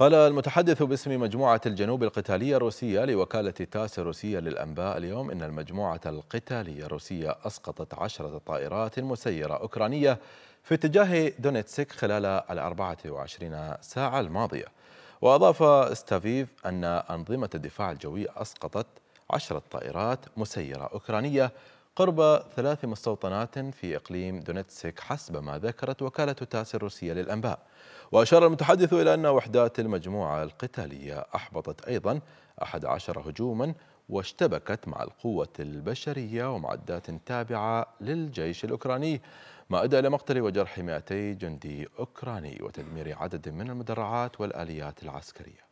قال المتحدث باسم مجموعة الجنوب القتالية الروسية لوكالة تاس الروسية للأنباء اليوم إن المجموعة القتالية الروسية أسقطت عشرة طائرات مسيرة أوكرانية في اتجاه دونيتسك خلال الأربعة وعشرين ساعة الماضية وأضاف ستافيف أن أنظمة الدفاع الجوي أسقطت عشرة طائرات مسيرة أوكرانية قرب ثلاث مستوطنات في إقليم دونتسك حسب ما ذكرت وكالة تاس الروسية للأنباء وأشار المتحدث إلى أن وحدات المجموعة القتالية أحبطت أيضا 11 هجوما واشتبكت مع القوة البشرية ومعدات تابعة للجيش الأوكراني ما أدى إلى مقتل وجرح 200 جندي أوكراني وتدمير عدد من المدرعات والآليات العسكرية